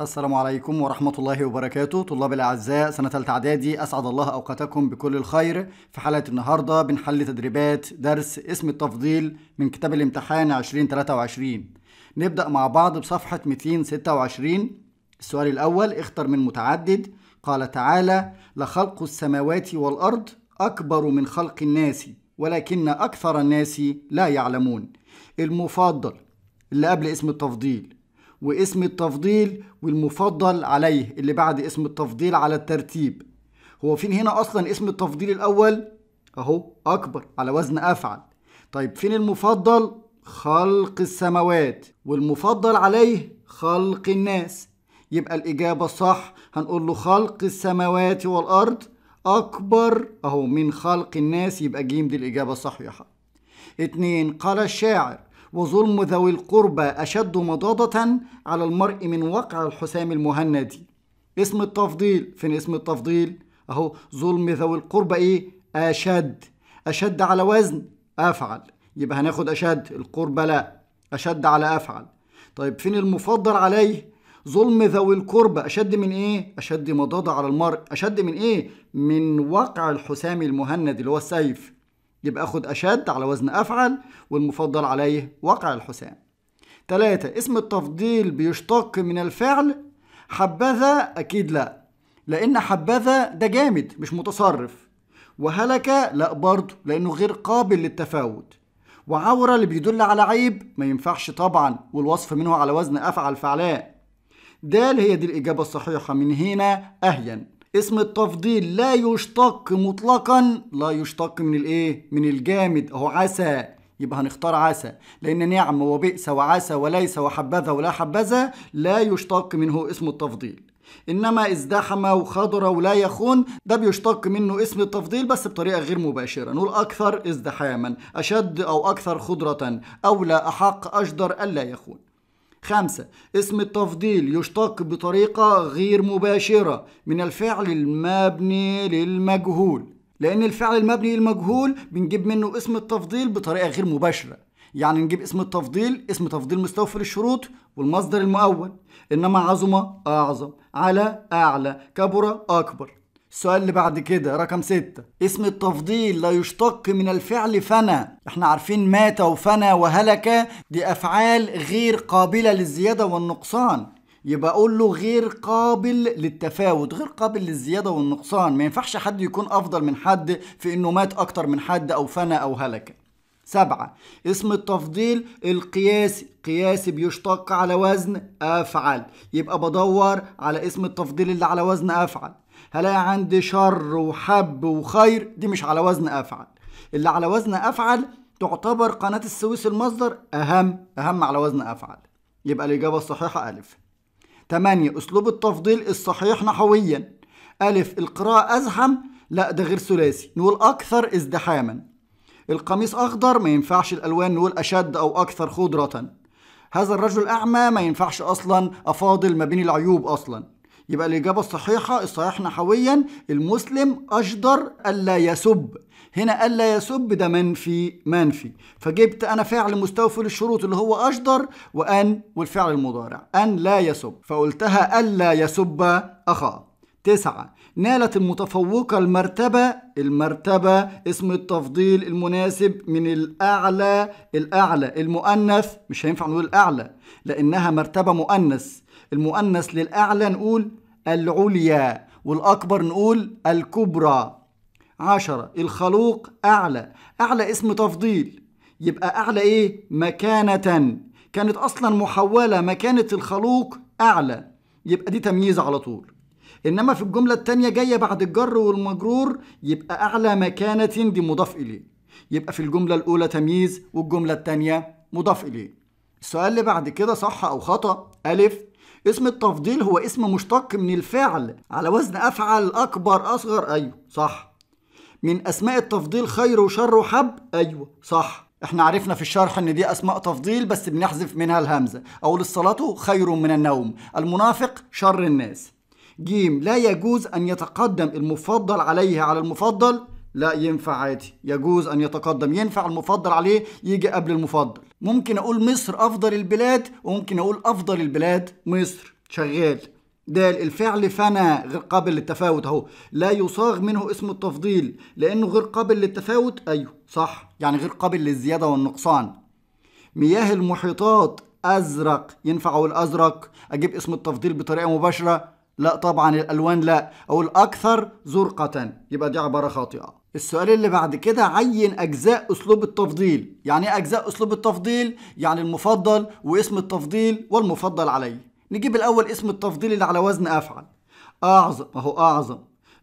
السلام عليكم ورحمة الله وبركاته طلاب الأعزاء سنة ثالثة إعدادي أسعد الله أوقاتكم بكل الخير في حلقة النهاردة بنحل تدريبات درس اسم التفضيل من كتاب الامتحان 2023 نبدأ مع بعض بصفحة 226 السؤال الأول اختر من متعدد قال تعالى لخلق السماوات والأرض أكبر من خلق الناس ولكن أكثر الناس لا يعلمون المفضل اللي قبل اسم التفضيل واسم التفضيل والمفضل عليه اللي بعد اسم التفضيل على الترتيب هو فين هنا اصلا اسم التفضيل الاول اهو اكبر على وزن افعل طيب فين المفضل خلق السماوات والمفضل عليه خلق الناس يبقى الإجابة الصح هنقول له خلق السماوات والأرض أكبر أهو من خلق الناس يبقى جيم دي الإجابة يا حق اتنين قال الشاعر وظلم ذوي القربى أشد مضادة على المرء من وقع الحسام المهندي اسم التفضيل فين اسم التفضيل أهو ظلم ذوي القربى إيه أشد أشد على وزن أفعل يبقى هناخد أشد القربى لا أشد على أفعل طيب فين المفضل عليه ظلم ذوي القربى أشد من إيه؟ أشد مضادة على المرء أشد من إيه؟ من وقع الحسام المهند اللي هو السيف يبقى اخد أشد على وزن أفعل والمفضل عليه وقع الحسام تلاتة اسم التفضيل بيشتق من الفعل حبذا أكيد لا لأن حبذا ده جامد مش متصرف وهلك لا برضه لأنه غير قابل للتفاوت وعورة اللي بيدل على عيب ما ينفعش طبعا والوصف منه على وزن أفعل فعلاء دال هي دي الإجابة الصحيحة من هنا أهين اسم التفضيل لا يشتق مطلقا لا يشتق من الايه من الجامد اهو عسى يبقى هنختار عسى لان نعم وبئس وعسى وليس وحبذا ولا حبذا لا يشتق منه اسم التفضيل انما ازدحم وخضر ولا يخون ده بيشتق منه اسم التفضيل بس بطريقه غير مباشره نقول اكثر ازدحاما اشد او اكثر خضره اولى احق اجدر الا يخون خمسة اسم التفضيل يشتق بطريقة غير مباشرة من الفعل المبني للمجهول لأن الفعل المبني للمجهول بنجيب منه اسم التفضيل بطريقة غير مباشرة يعني نجيب اسم التفضيل اسم تفضيل مستوفر الشروط والمصدر المؤول إنما عظم أعظم على أعلى كبر أكبر السؤال اللي بعد كده رقم ستة اسم التفضيل لا يشتق من الفعل فنى احنا عارفين مات وفنى وهلك دي أفعال غير قابلة للزيادة والنقصان يبقى اقول له غير قابل للتفاوت غير قابل للزياده والنقصان ما ينفعش حد يكون افضل من حد في انه مات اكتر من حد او فنى او هلك سبعة اسم التفضيل القياسي قياسي بيشتق على وزن أفعل يبقى بدور على اسم التفضيل اللي على وزن أفعل هلاقي عندي شر وحب وخير دي مش على وزن افعل اللي على وزن افعل تعتبر قناة السويس المصدر اهم اهم على وزن افعل يبقى الاجابة الصحيحة الف تمانية اسلوب التفضيل الصحيح نحويا الف القراءة ازحم لا ده غير ثلاثي نقول اكثر ازدحاما القميص اخضر ما ينفعش الالوان نقول اشد او اكثر خضرة هذا الرجل اعمى ما ينفعش اصلا افاضل ما بين العيوب اصلا يبقى الإجابة الصحيحة الصحيح نحويا المسلم أجدر ألا يسب هنا ألا يسب ده منفي منفي فجبت أنا فعل مستوفي للشروط اللي هو أجدر وأن والفعل المضارع أن لا يسب فقلتها ألا يسب أخاه تسعة نالت المتفوقة المرتبة المرتبة اسم التفضيل المناسب من الأعلى الأعلى المؤنث مش هينفع نقول الأعلى لأنها مرتبة مؤنث المؤنث للأعلى نقول العليا والأكبر نقول الكبرى عشرة الخلوق أعلى أعلى اسم تفضيل يبقى أعلى إيه؟ مكانة كانت أصلا محولة مكانة الخلوق أعلى يبقى دي تمييز على طول إنما في الجملة التانية جاية بعد الجر والمجرور يبقى أعلى مكانة دي مضاف إليه يبقى في الجملة الأولى تمييز والجملة التانية مضاف إليه السؤال اللي بعد كده صح أو خطأ ألف اسم التفضيل هو اسم مشتق من الفعل على وزن أفعل أكبر أصغر أيوه صح من أسماء التفضيل خير وشر وحب أيوه صح احنا عرفنا في الشرح ان دي اسماء تفضيل بس بنحذف منها الهمزه او للصلاه خير من النوم المنافق شر الناس جيم لا يجوز ان يتقدم المفضل عليه على المفضل لا ينفع عادي يجوز ان يتقدم ينفع المفضل عليه يجي قبل المفضل ممكن اقول مصر افضل البلاد وممكن اقول افضل البلاد مصر شغال ده الفعل فنا غير قابل للتفاوت اهو لا يصاغ منه اسم التفضيل لانه غير قابل للتفاوت ايوه صح يعني غير قابل للزياده والنقصان مياه المحيطات ازرق ينفع اقول ازرق اجيب اسم التفضيل بطريقه مباشره لا طبعا الالوان لا اقول اكثر زرقه يبقى دي عباره خاطئه السؤال اللي بعد كده عين أجزاء أسلوب التفضيل يعني إيه أجزاء أسلوب التفضيل؟ يعني المفضل واسم التفضيل والمفضل عليه نجيب الأول اسم التفضيل اللي على وزن أفعل أعظم هو أعظم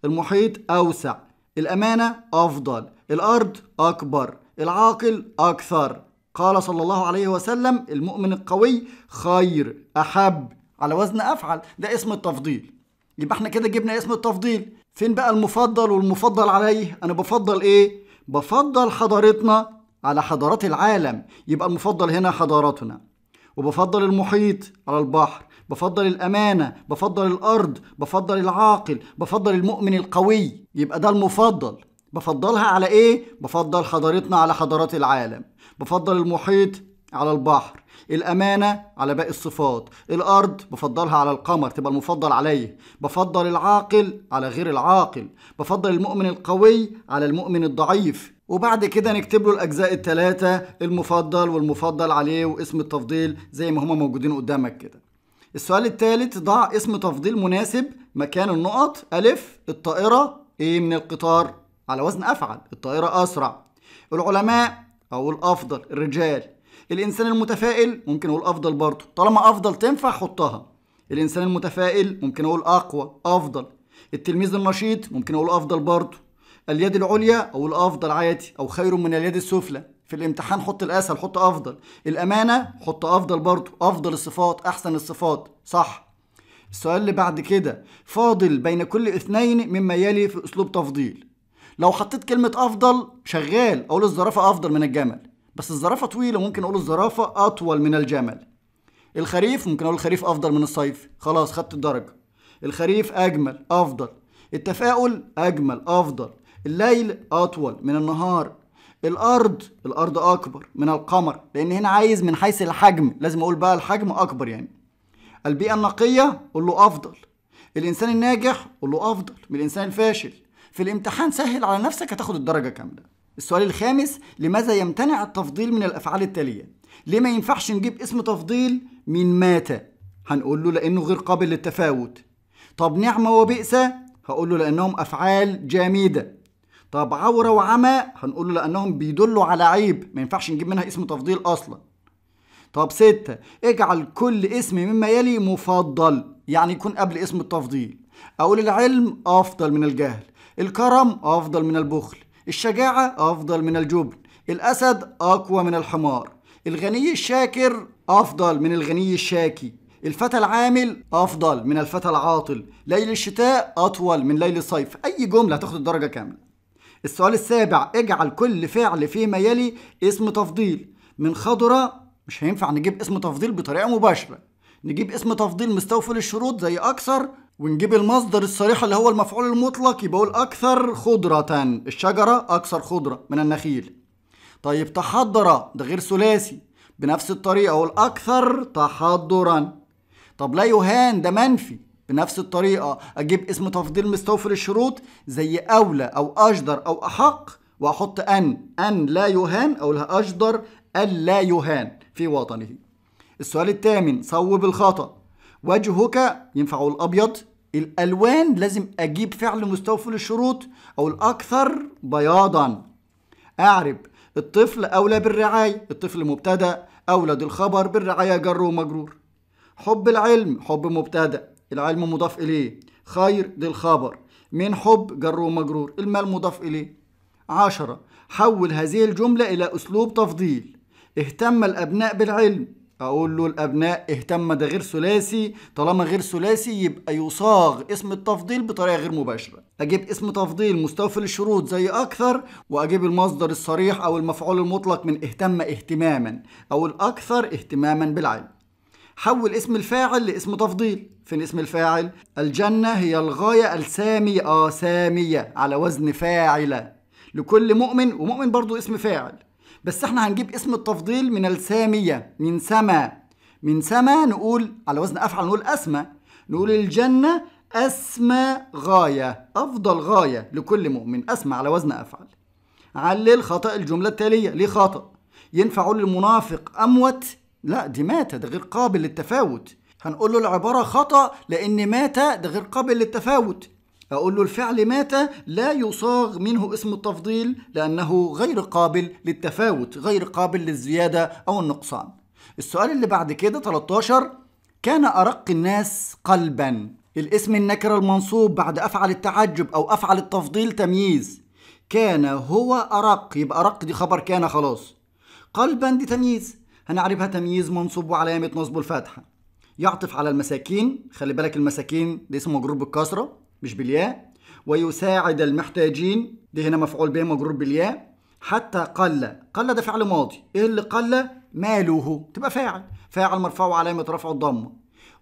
المحيط أوسع الأمانة أفضل الأرض أكبر العاقل أكثر قال صلى الله عليه وسلم المؤمن القوي خير أحب على وزن أفعل ده اسم التفضيل يبقى احنا كده جبنا اسم التفضيل فين بقى المفضل والمفضل عليه انا بفضل ايه بفضل حضارتنا على حضارات العالم يبقى المفضل هنا حضارتنا وبفضل المحيط على البحر بفضل الأمانة بفضل الأرض بفضل العاقل بفضل المؤمن القوي يبقى ده المفضل بفضلها على إيه؟ بفضل حضارتنا على حضارات العالم بفضل المحيط على البحر الأمانة على باقي الصفات الأرض بفضلها على القمر تبقى المفضل عليه بفضل العاقل على غير العاقل بفضل المؤمن القوي على المؤمن الضعيف وبعد كده نكتب له الاجزاء الثلاثه المفضل والمفضل عليه واسم التفضيل زي ما هما موجودين قدامك كده السؤال الثالث ضع اسم تفضيل مناسب مكان النقط ألف الطائرة إيه من القطار على وزن أفعل الطائرة أسرع العلماء أو الأفضل الرجال الانسان المتفائل ممكن اقول افضل برضه طالما افضل تنفع حطها الانسان المتفائل ممكن اقول اقوى افضل التلميذ النشيط ممكن اقول افضل برضه اليد العليا اقول افضل عادي او خير من اليد السفلى في الامتحان حط الاسهل حط افضل الامانه حط افضل برضه افضل الصفات احسن الصفات صح السؤال اللي بعد كده فاضل بين كل اثنين مما يلي في اسلوب تفضيل لو حطيت كلمه افضل شغال اقول الزرافه افضل من الجمل بس الزرافه طويله ممكن اقول الزرافه اطول من الجمل الخريف ممكن اقول الخريف افضل من الصيف خلاص خدت الدرجه الخريف اجمل افضل التفاؤل اجمل افضل الليل اطول من النهار الارض الارض اكبر من القمر لان هنا عايز من حيث الحجم لازم اقول بقى الحجم اكبر يعني البيئه النقيه قول له افضل الانسان الناجح قول له افضل من الانسان الفاشل في الامتحان سهل على نفسك هتاخد الدرجه كامله السؤال الخامس لماذا يمتنع التفضيل من الأفعال التالية؟ ليه ما ينفعش نجيب اسم تفضيل من مات؟ هنقول له لأنه غير قابل للتفاوت طب نعمة وبئس هقول له لأنهم أفعال جامدة طب عورة وعمى هنقول له لأنهم بيدلوا على عيب ما ينفعش نجيب منها اسم تفضيل أصلا طب ستة اجعل كل اسم مما يلي مفضل يعني يكون قبل اسم التفضيل أقول العلم أفضل من الجهل الكرم أفضل من البخل الشجاعة أفضل من الجبن الأسد أقوى من الحمار الغني الشاكر أفضل من الغني الشاكي الفتى العامل أفضل من الفتى العاطل ليل الشتاء أطول من ليل الصيف أي جملة تاخد الدرجة كاملة السؤال السابع اجعل كل فعل فيما يلي اسم تفضيل من خضرة مش هينفع نجيب اسم تفضيل بطريقة مباشرة نجيب اسم تفضيل مستوفي للشروط زي أكثر ونجيب المصدر الصريح اللي هو المفعول المطلق يبقى الأكثر خضرة الشجرة أكثر خضرة من النخيل طيب تحضر ده غير ثلاثي بنفس الطريقة اكثر تحضرا طب لا يهان ده منفي بنفس الطريقة أجيب اسم تفضيل مستوفر الشروط زي أولى أو أجدر أو أحق وأحط أن أن لا يهان أو لها أجدر لا يهان في وطنه السؤال الثامن صوب الخطأ وجهك ينفع الأبيض الألوان لازم أجيب فعل مستوفي للشروط أو الأكثر بياضا أعرب الطفل أولى بالرعاية الطفل مبتدأ أولد الخبر بالرعاية جر ومجرور حب العلم حب مبتدأ العلم مضاف إليه خير دي الخبر من حب جر ومجرور المال مضاف إليه عشرة حول هذه الجملة إلى أسلوب تفضيل اهتم الأبناء بالعلم اقول له الابناء اهتم ده غير ثلاثي طالما غير ثلاثي يبقى يصاغ اسم التفضيل بطريقه غير مباشره اجيب اسم تفضيل مستوفي للشروط زي اكثر واجيب المصدر الصريح او المفعول المطلق من اهتم اهتماما او الاكثر اهتماما بالعلم حول اسم الفاعل لاسم تفضيل فين اسم الفاعل الجنه هي الغايه الساميه اه ساميه على وزن فاعله لكل مؤمن ومؤمن برضو اسم فاعل بس احنا هنجيب اسم التفضيل من السامية من سما من سما نقول على وزن أفعل نقول أسمى نقول الجنة أسمى غاية أفضل غاية لكل مؤمن أسمى على وزن أفعل علل خطأ الجملة التالية ليه خطأ ينفع أقول للمنافق أموت لا دي مات ده غير قابل للتفاوت هنقول له العبارة خطأ لأن مات ده غير قابل للتفاوت أقول له الفعل مات لا يصاغ منه اسم التفضيل لأنه غير قابل للتفاوت غير قابل للزيادة أو النقصان السؤال اللي بعد كده 13 كان أرق الناس قلبا الاسم النكر المنصوب بعد أفعل التعجب أو أفعل التفضيل تمييز كان هو أرق يبقى أرق دي خبر كان خلاص قلبا دي تمييز هنعرفها تمييز منصوب وعلامة نصبه الفتحة يعطف على المساكين خلي بالك المساكين ده اسمه مجرور بالكسرة مش بالياء ويساعد المحتاجين دي هنا مفعول به مجرور بالياء حتى قل قل ده فعل ماضي ايه اللي قل ماله تبقى فاعل فاعل مرفوع علامه رفع الضمه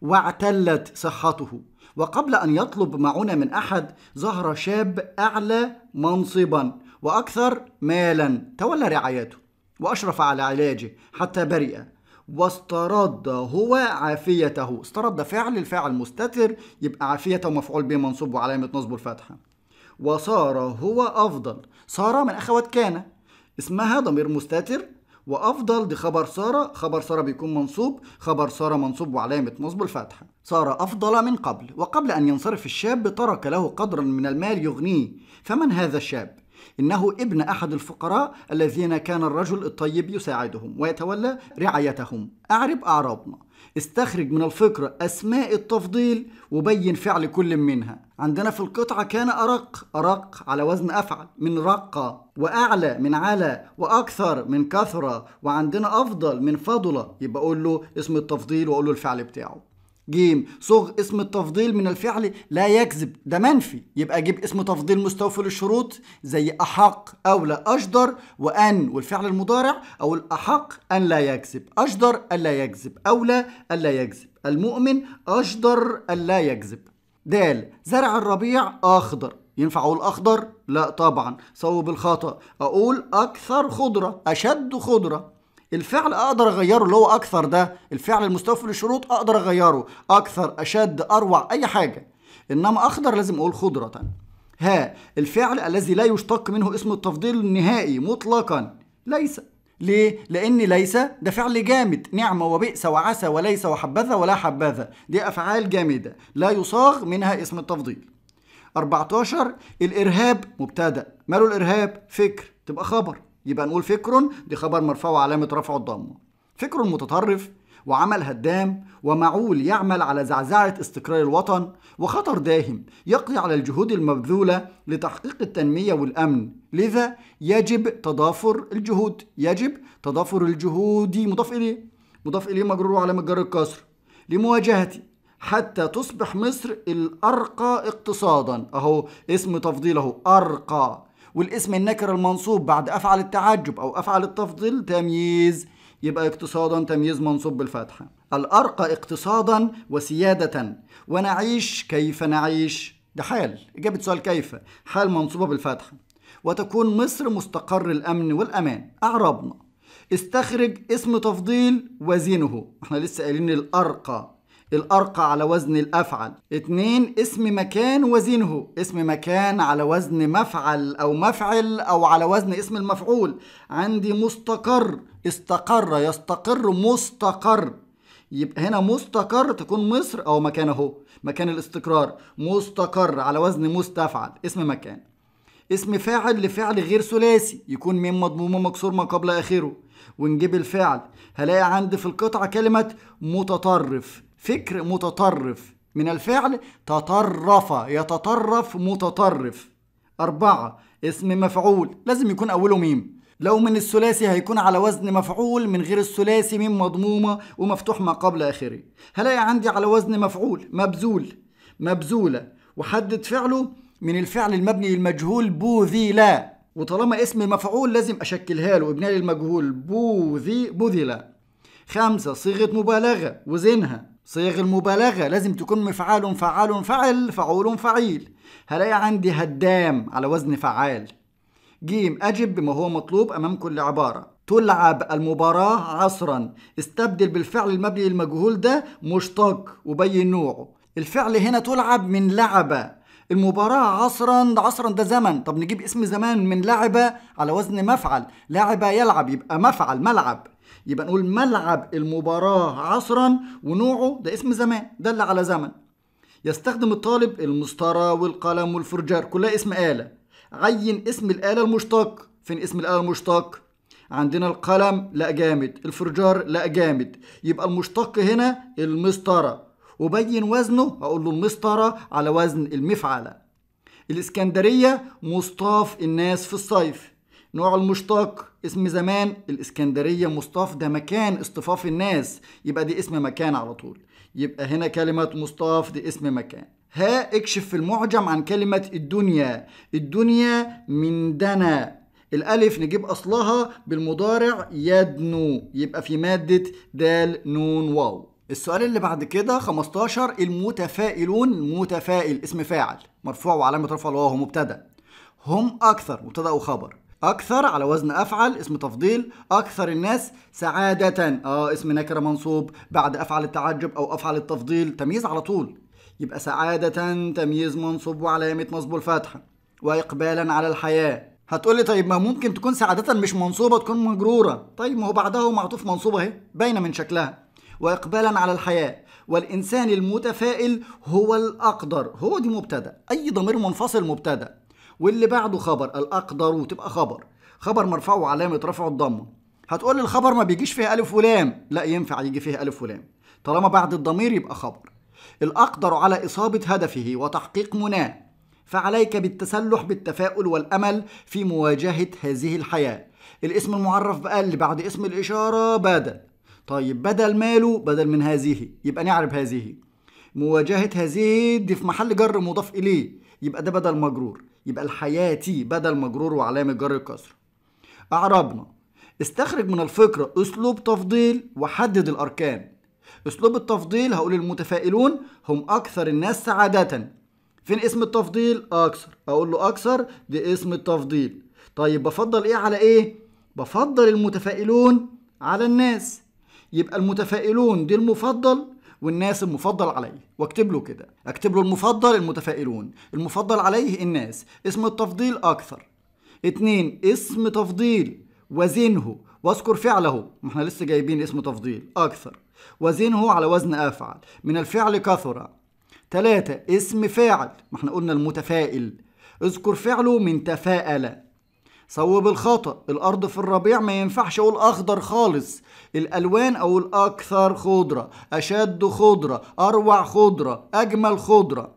واعتلت صحته وقبل ان يطلب معونه من احد ظهر شاب اعلى منصبا واكثر مالا تولى رعايته واشرف على علاجه حتى برئ واسترد هو عافيته استرد فعل الفاعل مستتر يبقى عافيته مفعول به منصوب وعلامة نصبه الفتحة وصار هو أفضل صار من أخوات كان اسمها ضمير مستتر وأفضل دي خبر سارة خبر سارة بيكون منصوب خبر سارة منصوب وعلامة نصبه الفتحة سارة أفضل من قبل وقبل أن ينصرف الشاب ترك له قدرا من المال يغنيه فمن هذا الشاب إنه ابن أحد الفقراء الذين كان الرجل الطيب يساعدهم ويتولى رعايتهم أعرب أعرابنا استخرج من الفقرة أسماء التفضيل وبين فعل كل منها عندنا في القطعة كان أرق أرق على وزن أفعل من رقة وأعلى من على وأكثر من كثرة وعندنا أفضل من فضلة يبقى أقول له اسم التفضيل وأقول له الفعل بتاعه جيم صوغ اسم التفضيل من الفعل لا يكذب ده منفي يبقى جيب اسم تفضيل مستوفي للشروط زي أحق أولى أجدر وأن والفعل المضارع أو الأحق أن لا يكذب أجدر ان لا يكذب أولى لا يكذب المؤمن أجدر ان لا يكذب د زرع الربيع أخضر ينفع أقول أخضر؟ لا طبعا صوب الخطأ أقول أكثر خضرة أشد خضرة الفعل اقدر اغيره اللي هو اكثر ده الفعل المستوفي للشروط اقدر اغيره اكثر اشد اروع اي حاجه انما اخضر لازم اقول خضره ها الفعل الذي لا يشتق منه اسم التفضيل النهائي مطلقا ليس ليه؟ لأن ليس ده فعل جامد نعمة وبئس وعسى وليس وحبذا ولا حبذا دي أفعال جامدة لا يصاغ منها اسم التفضيل 14 الإرهاب مبتدأ ماله الإرهاب؟ فكر تبقى خبر يبقى نقول فكر دي خبر مرفوع وعلامة رفع الضمة فكر متطرف وعمل هدام ومعول يعمل على زعزعة استقرار الوطن وخطر داهم يقضي على الجهود المبذولة لتحقيق التنمية والأمن لذا يجب تضافر الجهود يجب تضافر الجهود مضاف إليه مضاف إليه مجرور على مجر الكسر لمواجهة حتى تصبح مصر الأرقى اقتصادا أهو اسم تفضيل أهو أرقى والاسم النكر المنصوب بعد أفعل التعجب أو أفعل التفضيل تمييز يبقى اقتصادا تمييز منصوب بالفتحة الأرقى اقتصادا وسيادة ونعيش كيف نعيش ده حال إجابة سؤال كيف حال منصوبة بالفتحة وتكون مصر مستقر الأمن والأمان أعربنا استخرج اسم تفضيل وزنه احنا لسه قايلين الأرقى الأرقى على وزن الأفعل اتنين اسم مكان وزنه اسم مكان على وزن مفعل أو مفعل أو على وزن اسم المفعول عندي مستقر استقر يستقر مستقر يبقى هنا مستقر تكون مصر أو مكان أهو مكان الاستقرار مستقر على وزن مستفعل اسم مكان اسم فاعل لفعل غير ثلاثي يكون ميم مضمومه مكسور ما قبل اخره ونجيب الفعل هلاقي عندي في القطعه كلمه متطرف فكر متطرف من الفعل تطرف يتطرف متطرف أربعة اسم مفعول لازم يكون أوله ميم لو من الثلاثي هيكون على وزن مفعول من غير الثلاثي ميم مضمومة ومفتوح ما قبل آخره هلاقي عندي على وزن مفعول مبذول مبذولة وحدد فعله من الفعل المبني المجهول بوذيلا وطالما اسم مفعول لازم أشكلها له ابناء المجهول بوذي بوذيلا خمسة صيغة مبالغة وزنها صيغ المبالغة لازم تكون مفعال فعال فعل فعول فعيل هلاقي عندي هدام على وزن فعال جيم أجب بما هو مطلوب أمام كل عبارة تلعب المباراة عصرا استبدل بالفعل المبني المجهول ده مشتق وبين نوعه الفعل هنا تلعب من لعبة المباراة عصرا ده عصرا ده زمن طب نجيب اسم زمان من لعبة على وزن مفعل لعبة يلعب يبقى مفعل ملعب يبقى نقول ملعب المباراة عصرا ونوعه ده اسم زمان دل على زمن يستخدم الطالب المسطرة والقلم والفرجار كلها اسم آلة عين اسم الآلة المشتق فين اسم الآلة المشتق عندنا القلم لا جامد الفرجار لا جامد يبقى المشتق هنا المسطرة وبين وزنه هقول له المسطرة على وزن المفعلة الإسكندرية مصطاف الناس في الصيف نوع المشتق اسم زمان الإسكندرية مصطف ده مكان اصطفاف الناس يبقى دي اسم مكان على طول يبقى هنا كلمة مصطف دي اسم مكان ها اكشف في المعجم عن كلمة الدنيا الدنيا من دنا الألف نجيب أصلها بالمضارع يدنو يبقى في مادة دال نون واو السؤال اللي بعد كده 15 المتفائلون متفائل اسم فاعل مرفوع وعلامة رفع الواو مبتدأ هم أكثر مبتدأ وخبر اكثر على وزن افعل اسم تفضيل اكثر الناس سعاده اه اسم نكره منصوب بعد افعل التعجب او افعل التفضيل تمييز على طول يبقى سعاده تمييز منصوب وعلامه نصبه الفتحه واقبالا على الحياه هتقولي طيب ما ممكن تكون سعادة مش منصوبة تكون مجرورة طيب ما هو بعدها معطوف منصوبة اهي باينة من شكلها وإقبالا على الحياة والإنسان المتفائل هو الأقدر هو دي مبتدأ أي ضمير منفصل مبتدأ واللي بعده خبر الاقدر وتبقى خبر خبر مرفوع وعلامه رفعه الضمه هتقول لي الخبر ما بيجيش فيه الف ولام لا ينفع يجي فيه الف ولام طالما بعد الضمير يبقى خبر الاقدر على اصابه هدفه وتحقيق مناه فعليك بالتسلح بالتفاؤل والامل في مواجهه هذه الحياه الاسم المعرف بقى اللي بعد اسم الاشاره بدل طيب بدل ماله بدل من هذه يبقى نعرف هذه مواجهة هذه دي في محل جر مضاف إليه يبقى ده بدل مجرور يبقى الحياتي بدل مجرور وعلامة جر الكسر أعربنا استخرج من الفكرة أسلوب تفضيل وحدد الأركان أسلوب التفضيل هقول المتفائلون هم أكثر الناس سعادة فين اسم التفضيل أكثر أقول له أكثر دي اسم التفضيل طيب بفضل إيه على إيه بفضل المتفائلون على الناس يبقى المتفائلون دي المفضل والناس المفضل عليه واكتب له كده اكتب له المفضل المتفائلون المفضل عليه الناس اسم التفضيل اكثر اتنين اسم تفضيل وزنه واذكر فعله ما احنا لسه جايبين اسم تفضيل اكثر وزنه على وزن افعل من الفعل كثر ثلاثة اسم فاعل ما احنا قلنا المتفائل اذكر فعله من تفاءل صوب الخطأ الأرض في الربيع ما ينفعش أقول أخضر خالص الألوان أقول أكثر خضرة أشد خضرة أروع خضرة أجمل خضرة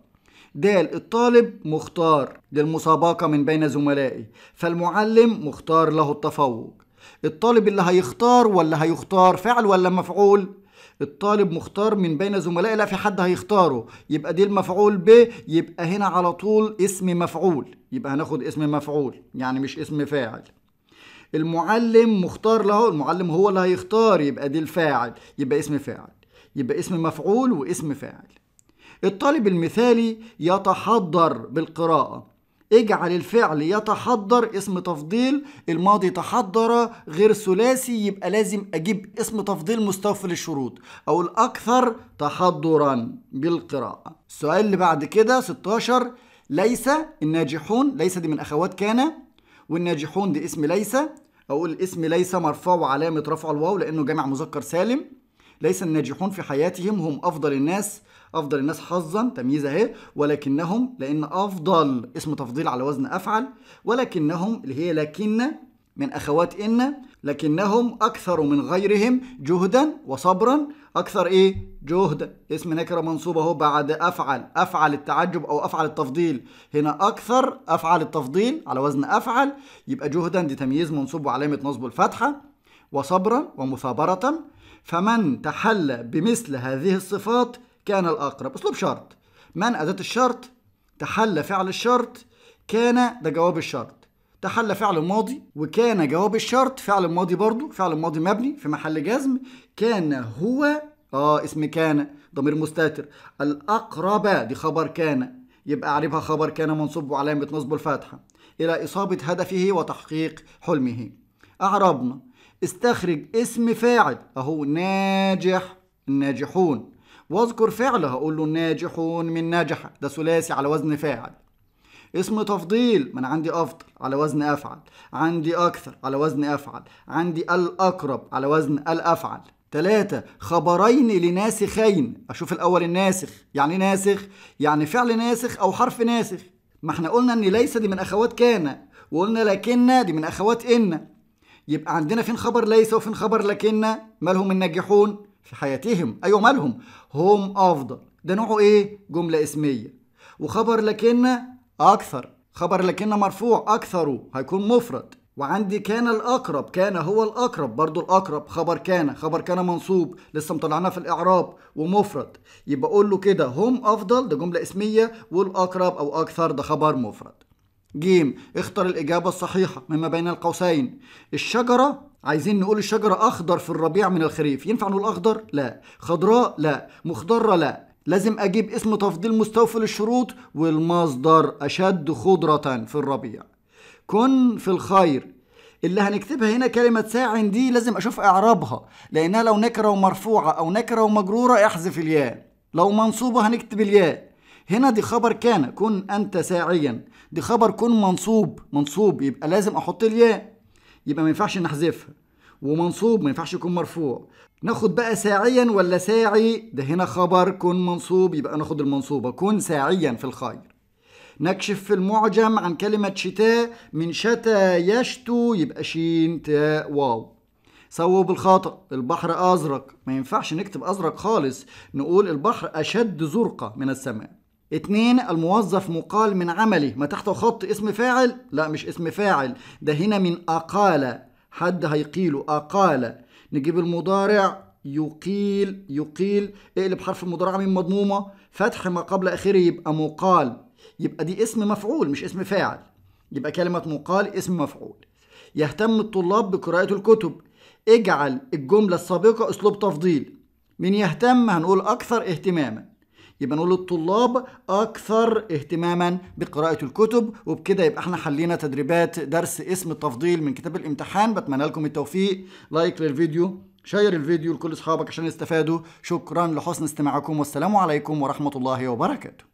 د الطالب مختار للمسابقة من بين زملائي فالمعلم مختار له التفوق الطالب اللي هيختار ولا هيختار فعل ولا مفعول الطالب مختار من بين زملائه لا في حد هيختاره يبقى دي المفعول به يبقى هنا على طول اسم مفعول يبقى هناخد اسم مفعول يعني مش اسم فاعل المعلم مختار له المعلم هو اللي هيختار يبقى دي الفاعل يبقى اسم فاعل يبقى اسم مفعول واسم فاعل الطالب المثالي يتحضر بالقراءة اجعل الفعل يتحضر اسم تفضيل الماضي تحضر غير ثلاثي يبقى لازم اجيب اسم تفضيل مستوفي للشروط او الاكثر تحضرا بالقراءه السؤال اللي بعد كده 16 ليس الناجحون ليس دي من اخوات كان والناجحون دي اسم ليس اقول اسم ليس مرفوع وعلامه رفع الواو لانه جمع مذكر سالم ليس الناجحون في حياتهم هم افضل الناس افضل الناس حظا تمييز اهي ولكنهم لان افضل اسم تفضيل على وزن افعل ولكنهم اللي هي لكن من اخوات ان لكنهم اكثر من غيرهم جهدا وصبرا اكثر ايه جهد اسم نكره منصوب اهو بعد افعل افعل التعجب او افعل التفضيل هنا اكثر افعل التفضيل على وزن افعل يبقى جهدا دي تمييز منصوب وعلامه نصبه الفتحه وصبرا ومثابره فمن تحلى بمثل هذه الصفات كان الأقرب أسلوب شرط من أداة الشرط تحلى فعل الشرط كان ده جواب الشرط تحلى فعل ماضي وكان جواب الشرط فعل ماضي برضو فعل ماضي مبني في محل جزم كان هو اه اسم كان ضمير مستتر الأقرب دي خبر كان يبقى أعربها خبر كان منصوب وعلامة نصب الفاتحة إلى إصابة هدفه وتحقيق حلمه أعربنا استخرج اسم فاعل أهو ناجح الناجحون واذكر فعل هقول له الناجحون من نجح ده ثلاثي على وزن فاعل اسم تفضيل ما انا عندي افضل على وزن افعل عندي اكثر على وزن افعل عندي الاقرب على وزن الافعل ثلاثة خبرين لناسخين أشوف الأول الناسخ يعني ناسخ يعني فعل ناسخ أو حرف ناسخ ما احنا قلنا ان ليس دي من اخوات كان وقلنا لكن دي من اخوات ان يبقى عندنا فين خبر ليس وفين خبر لكن مالهم الناجحون في حياتهم أيوة مالهم هم أفضل ده نوعه إيه؟ جملة اسمية وخبر لكن أكثر خبر لكن مرفوع أكثره هيكون مفرد وعندي كان الأقرب كان هو الأقرب برضو الأقرب خبر كان خبر كان منصوب لسه مطلعناه في الإعراب ومفرد يبقى أقول له كده هم أفضل ده جملة اسمية والأقرب أو أكثر ده خبر مفرد جيم اختر الإجابة الصحيحة مما بين القوسين الشجرة عايزين نقول الشجرة أخضر في الربيع من الخريف ينفع نقول أخضر؟ لا خضراء؟ لا مخضرة؟ لا لازم أجيب اسم تفضيل مستوفي للشروط والمصدر أشد خضرة في الربيع كن في الخير اللي هنكتبها هنا كلمة ساع دي لازم أشوف إعرابها لأنها لو نكرة ومرفوعة أو نكرة ومجرورة احذف الياء لو منصوبة هنكتب الياء هنا دي خبر كان كن أنت ساعيا دي خبر كن منصوب منصوب يبقى لازم أحط الياء يبقى ما ينفعش نحذفها ومنصوب ما ينفعش يكون مرفوع ناخد بقى ساعيا ولا ساعي ده هنا خبر كن منصوب يبقى ناخد المنصوبة كن ساعيا في الخير نكشف في المعجم عن كلمة شتاء من شتى يشتو يبقى شين تاء واو سووا بالخطأ البحر أزرق ما ينفعش نكتب أزرق خالص نقول البحر أشد زرقة من السماء اتنين الموظف مقال من عمله ما تحت خط اسم فاعل لا مش اسم فاعل ده هنا من أقال حد هيقيله أقال نجيب المضارع يقيل يقيل اقلب حرف المضارعة من مضمومة فتح ما قبل آخره يبقى مقال يبقى دي اسم مفعول مش اسم فاعل يبقى كلمة مقال اسم مفعول يهتم الطلاب بقراءة الكتب اجعل الجملة السابقة أسلوب تفضيل من يهتم هنقول أكثر اهتماما يبقى نقول للطلاب اكثر اهتماما بقراءه الكتب وبكده يبقى احنا حلينا تدريبات درس اسم التفضيل من كتاب الامتحان بتمنى لكم التوفيق لايك للفيديو شير الفيديو لكل اصحابك عشان يستفادوا شكرا لحسن استماعكم والسلام عليكم ورحمه الله وبركاته